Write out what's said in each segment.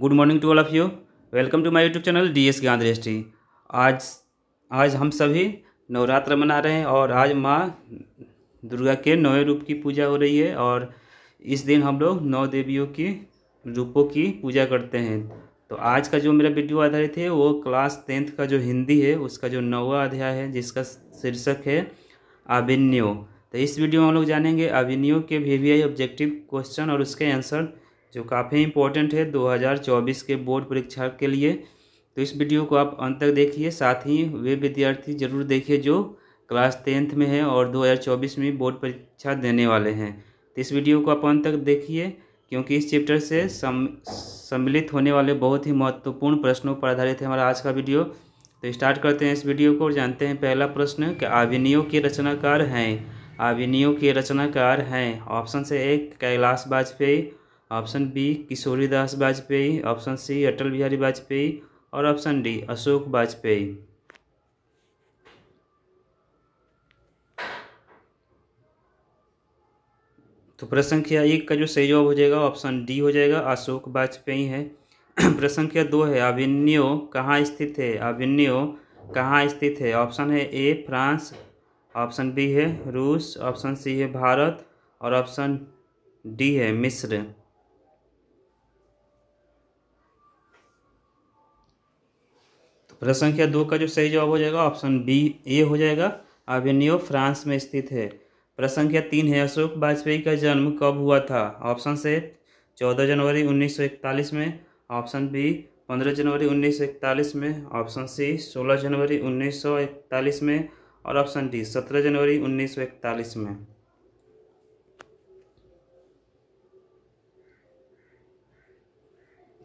good morning to all of you welcome to my YouTube channel D S आज आज हम सभी नवरात्र मना रहे हैं और आज माँ दुर्गा के नवे रूप की पूजा हो रही है और इस दिन हम लोग नौ देवियों की रूपों की पूजा करते हैं तो आज का जो मेरा वीडियो आधारित है वो क्लास टेंथ का जो हिंदी है उसका जो नौवा अध्याय है जिसका शीर्षक है अभिन्यो तो इस वीडियो में हम लोग जानेंगे अभिन्यो के वी ऑब्जेक्टिव क्वेश्चन और उसके आंसर जो काफ़ी इंपॉर्टेंट है 2024 के बोर्ड परीक्षा के लिए तो इस वीडियो को आप अंत तक देखिए साथ ही वे विद्यार्थी ज़रूर देखिए जो क्लास टेंथ में है और 2024 में बोर्ड परीक्षा देने वाले हैं तो इस वीडियो को आप अंत तक देखिए क्योंकि इस चैप्टर से सम सम्मिलित होने वाले बहुत ही महत्वपूर्ण प्रश्नों पर आधारित है हमारा आज का वीडियो तो स्टार्ट करते हैं इस वीडियो को और जानते हैं पहला प्रश्न कि आविनियों के रचनाकार हैं आविनियों के रचनाकार हैं ऑप्शन से एक Kailash Vajpayee option B Kishori Das Vajpayee option C Atal Bihari Vajpayee और ऑप्शन डी अशोक वाजपेयी तो प्रश्न संख्या एक का जो सही जवाब हो जाएगा ऑप्शन डी हो जाएगा अशोक वाजपेयी है प्रश्न संख्या दो है अभिन्यो कहाँ स्थित है अभिन्यो कहाँ स्थित है ऑप्शन है ए फ्रांस ऑप्शन बी है रूस ऑप्शन सी है भारत और ऑप्शन डी है मिस्र प्रश्न संख्या दो का जो सही जवाब हो जाएगा ऑप्शन बी ए हो जाएगा अवेन्यू फ्रांस में स्थित है प्रश्न संख्या तीन है अशोक वाजपेयी का जन्म कब हुआ था ऑप्शन से चौदह जनवरी इकतालीस में ऑप्शन बी पंद्रह जनवरी इकतालीस में ऑप्शन सी सोलह जनवरी इकतालीस में और ऑप्शन डी सत्रह जनवरी इकतालीस में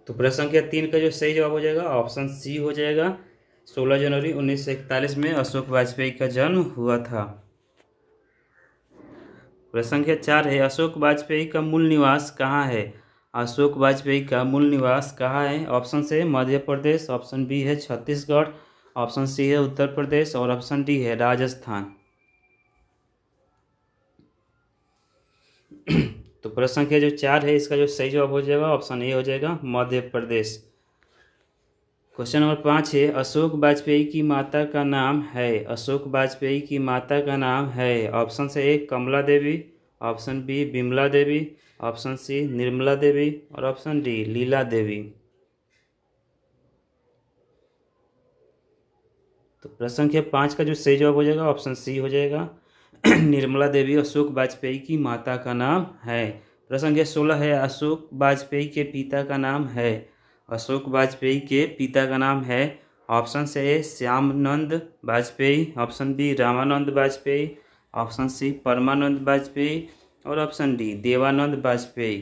तो प्रश्न संख्या तीन का जो सही जवाब हो जाएगा ऑप्शन सी हो जाएगा 16 जनवरी उन्नीस में अशोक वाजपेयी का जन्म हुआ था प्रश्न संख्या चार है अशोक वाजपेयी का मूल निवास कहाँ है अशोक वाजपेयी का मूल निवास कहाँ है ऑप्शन से मध्य प्रदेश ऑप्शन बी है छत्तीसगढ़ ऑप्शन सी है उत्तर प्रदेश और ऑप्शन डी है राजस्थान तो प्रश्न संख्या जो चार है इसका जो सही जवाब हो जाएगा ऑप्शन ए हो जाएगा मध्य प्रदेश क्वेश्चन नंबर पाँच है अशोक वाजपेयी की माता का नाम है अशोक वाजपेयी की माता का नाम है ऑप्शन से A Kamla Devi option B Bimla Devi option C Nirmala Devi और ऑप्शन डी लीला देवी तो प्रश्न संख्या पाँच का जो सही जवाब हो जाएगा ऑप्शन सी हो जाएगा निर्मला देवी अशोक वाजपेयी की माता का नाम है प्रश्न संख्या सोलह है अशोक वाजपेयी के पिता का नाम है अशोक वाजपेयी के पिता का नाम है ऑप्शन से A Shyamanand Vajpayee option B Ramanand Vajpayee option C Parmanand Vajpayee और ऑप्शन डी देवानंद वाजपेयी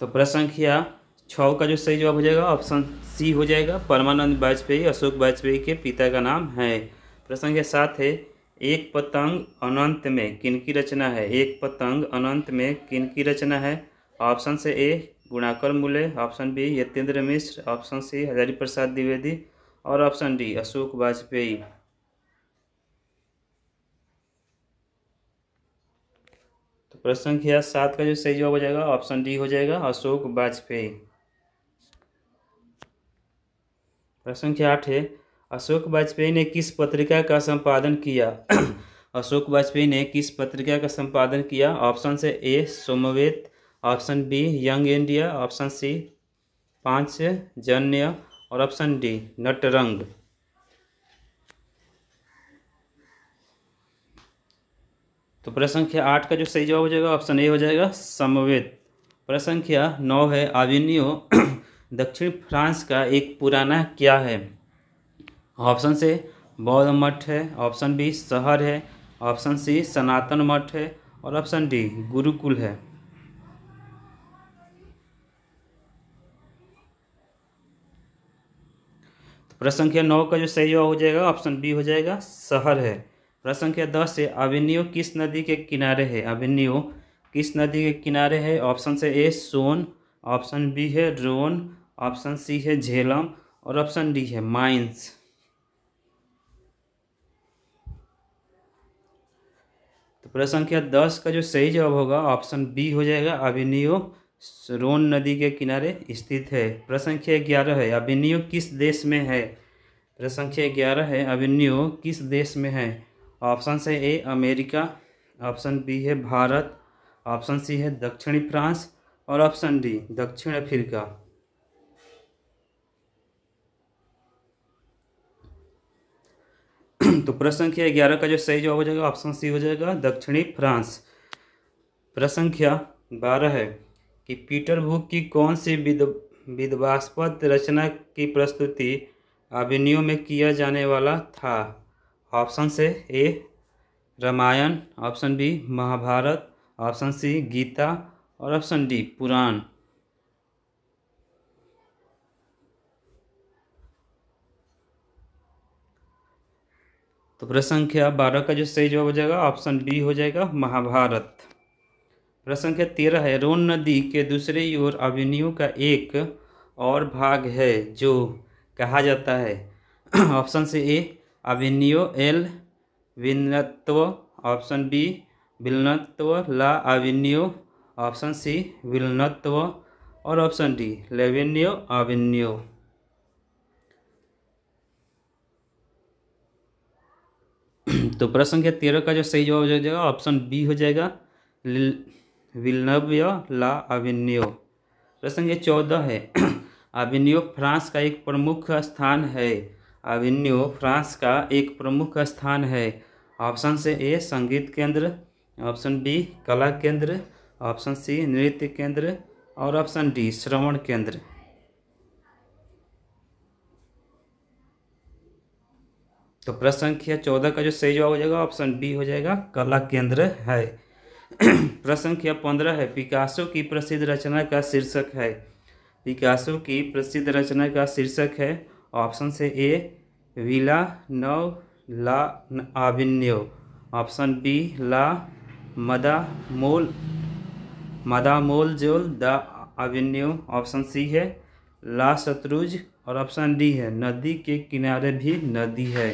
तो प्रश्न संख्या छः का जो सही जवाब हो जाएगा ऑप्शन सी हो जाएगा परमानंद वाजपेयी अशोक वाजपेयी के पिता का नाम है प्रश्न संख्या सात है एक पतंग अनंत में किनकी रचना है एक पतंग अनंत में किनकी रचना है ऑप्शन से A Gunakar Muley option B Yatendra Mishra option C Hazari Prasad Dwivedi और ऑप्शन डी अशोक वाजपेयी तो प्रश्न संख्या सात का जो सही जवाब हो जाएगा ऑप्शन डी हो जाएगा अशोक वाजपेयी प्रश्न संख्या आठ है अशोक वाजपेयी ने किस पत्रिका का संपादन किया अशोक वाजपेयी ने किस पत्रिका का संपादन किया ऑप्शन से A Somved option B young India option C Panchjanya और ऑप्शन डी नटरंग तो प्रश्न संख्या आठ का जो सही जवाब हो जाएगा ऑप्शन ए हो जाएगा समवेद प्रश्न संख्या नौ है आविनियो दक्षिण फ्रांस का एक पुराना क्या है ऑप्शन से बौद्ध मठ है ऑप्शन बी शहर है ऑप्शन सी सनातन मठ है और ऑप्शन डी गुरुकुल है तो प्रश्न संख्या नौ का जो सही जवाब हो जाएगा ऑप्शन बी हो जाएगा शहर है प्रश्न संख्या दस है अवेन्यू किस नदी के किनारे है अवेन्यू किस नदी के किनारे है ऑप्शन से ए सोन ऑप्शन बी है रोन ऑप्शन सी है झेलम और ऑप्शन डी है माइंस तो प्रश्न संख्या दस का जो सही जवाब होगा ऑप्शन बी हो जाएगा अभिनियो रोन नदी के किनारे स्थित है प्रश्न संख्या ग्यारह है अभिनियो किस देश में है प्रश्न संख्या ग्यारह है अभिनियो किस देश में है ऑप्शन से ए अमेरिका ऑप्शन बी है भारत ऑप्शन सी है दक्षिणी फ्रांस और ऑप्शन डी दक्षिण अफ्रीका तो प्रश्न संख्या ग्यारह का जो सही जवाब हो जाएगा ऑप्शन सी हो जाएगा दक्षिणी फ्रांस प्रश्न संख्या बारह है कि पीटर भूक की कौन सी विध विधवास्पद रचना की प्रस्तुति अभिनयों में किया जाने वाला था ऑप्शन से A Ramayan option B Mahabharat option C Gita और ऑप्शन डी पुराण तो प्रश्न संख्या बारह का जो सही जवाब हो जाएगा ऑप्शन बी हो जाएगा महाभारत प्रश्न संख्या तेरह है रोन नदी के दूसरे ओर अभिनयु का एक और भाग है जो कहा जाता है ऑप्शन से ए अभिनयो एल विनत्व ऑप्शन बी विलनत्व ला अभिनयो ऑप्शन सी विलनत्व और ऑप्शन डी लेवेन्यो अभिनयो तो प्रश्न संख्या तेरह का जो सही जवाब हो जाएगा ऑप्शन बी हो जाएगा विलनव्य ला अवेन्यो प्रश्न संख्या चौदह है अवेन्यो फ्रांस का एक प्रमुख स्थान है अवेन्यो फ्रांस का एक प्रमुख स्थान है ऑप्शन से ए संगीत केंद्र ऑप्शन बी कला केंद्र ऑप्शन सी नृत्य केंद्र और ऑप्शन डी श्रवण केंद्र तो प्रश्न संख्या चौदह का जो सही जवाब हो जाएगा ऑप्शन बी हो जाएगा कला केंद्र है प्रश्न संख्या पंद्रह है पिकासो की प्रसिद्ध रचना का शीर्षक है पिकासो की प्रसिद्ध रचना का शीर्षक है ऑप्शन से ए विला नव ला आविन्यो ऑप्शन बी ला मदा मोल मदा मोल जोल द आविन्यो ऑप्शन सी है ला शत्रुज और ऑप्शन डी है नदी के किनारे भी नदी है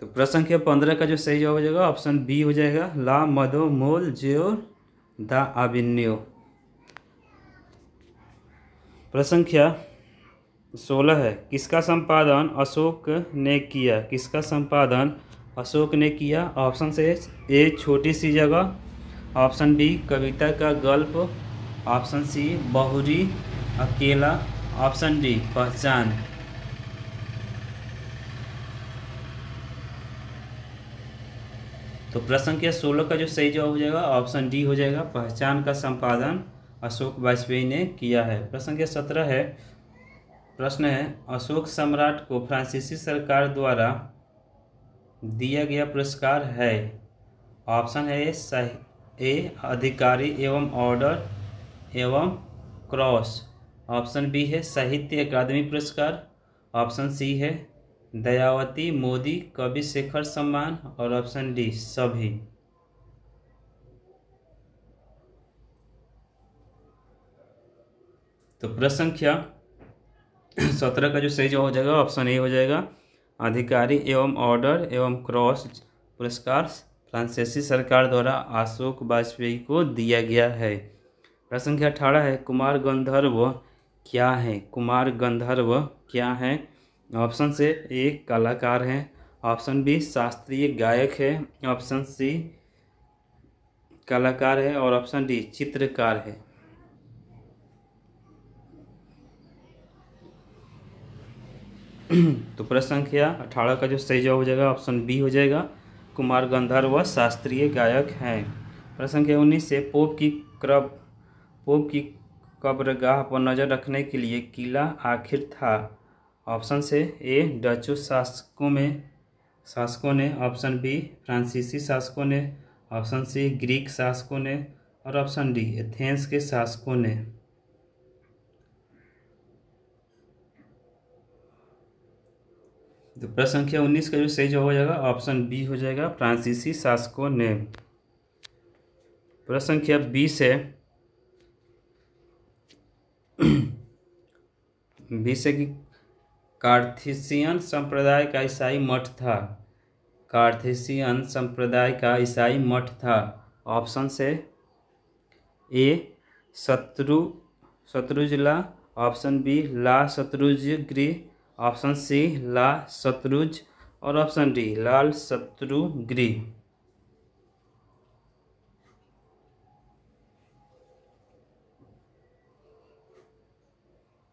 तो प्रश्न संख्या पंद्रह का जो सही जवाब हो जाएगा ऑप्शन बी हो जाएगा ला मधो मोल जियो द आबिन्यो प्रश्न संख्या सोलह है किसका संपादन अशोक ने किया किसका संपादन अशोक ने किया ऑप्शन से ए छोटी सी जगह ऑप्शन बी कविता का गल्प ऑप्शन सी बहुरी अकेला ऑप्शन डी पहचान तो प्रश्न संख्या सोलह का जो सही जवाब हो जाएगा ऑप्शन डी हो जाएगा पहचान का संपादन अशोक वाजपेयी ने किया है प्रश्न संख्या सत्रह है प्रश्न है अशोक सम्राट को फ्रांसीसी सरकार द्वारा दिया गया पुरस्कार है ऑप्शन है ए सही ए अधिकारी एवं ऑर्डर एवं क्रॉस ऑप्शन बी है साहित्य अकादमी पुरस्कार ऑप्शन सी है दयावती मोदी कवि शेखर सम्मान और ऑप्शन डी सभी तो प्रश्न संख्या सत्रह का जो सही जवाब हो जाएगा ऑप्शन ए हो जाएगा अधिकारी एवं ऑर्डर एवं क्रॉस पुरस्कार फ्रांसीसी सरकार द्वारा अशोक वाजपेयी को दिया गया है प्रश्न संख्या अठारह है कुमार गंधर्व क्या है कुमार गंधर्व क्या है ऑप्शन से एक कलाकार है ऑप्शन बी शास्त्रीय गायक है ऑप्शन सी कलाकार है और ऑप्शन डी चित्रकार है तो प्रश्न संख्या अठारह का जो सही जवाब हो जाएगा ऑप्शन बी हो जाएगा कुमार गंधर्व शास्त्रीय गायक हैं प्रश्न संख्या उन्नीस से पोप की क्रब पोप की कब्रगाह पर नज़र रखने के लिए किला आखिर था ऑप्शन से ए डचो शासकों में शासकों ने ऑप्शन बी फ्रांसीसी शासकों ने ऑप्शन सी ग्रीक शासकों ने और ऑप्शन डी एथेंस के शासकों ने तो प्रश्न संख्या उन्नीस का जो सही जवाब हो जाएगा ऑप्शन बी हो जाएगा फ्रांसीसी शासकों ने प्रश्न संख्या बीस है बीस है कि कार्थिसियन संप्रदाय का ईसाई मठ था कार्थिसियन संप्रदाय का ईसाई मठ था ऑप्शन से ए शत्रु शत्रुजला ऑप्शन बी ला शत्रुज गृह ऑप्शन सी ला शत्रुज और ऑप्शन डी लाल शत्रु गृह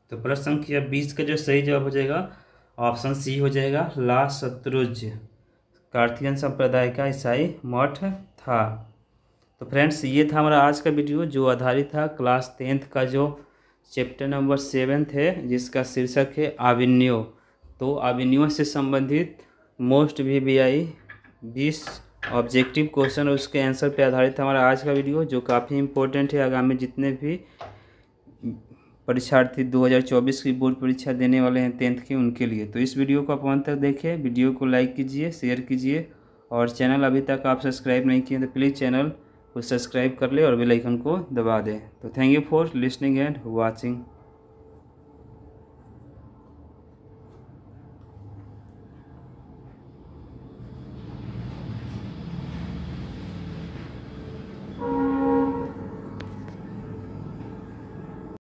तो प्रश्न संख्या बीस का जो सही जवाब हो जाएगा ऑप्शन सी हो जाएगा ला शत्रुज कार्थियन संप्रदाय का ईसाई मठ था तो फ्रेंड्स ये था हमारा आज का वीडियो जो आधारित था क्लास टेंथ का जो चैप्टर नंबर सेवेंथ है जिसका शीर्षक है आविन्यो तो आविन्यो से संबंधित मोस्ट वी वी आई बीस ऑब्जेक्टिव क्वेश्चन और उसके आंसर पर आधारित हमारा आज का वीडियो जो काफ़ी इंपॉर्टेंट है आगामी जितने भी परीक्षार्थी 2024 की बोर्ड परीक्षा देने वाले हैं टेंथ के उनके लिए तो इस वीडियो को आप अंत तक देखें वीडियो को लाइक कीजिए शेयर कीजिए और चैनल अभी तक आप सब्सक्राइब नहीं किए तो प्लीज़ चैनल को सब्सक्राइब कर ले और बेलाइकन को दबा दें तो thank you for listening and watching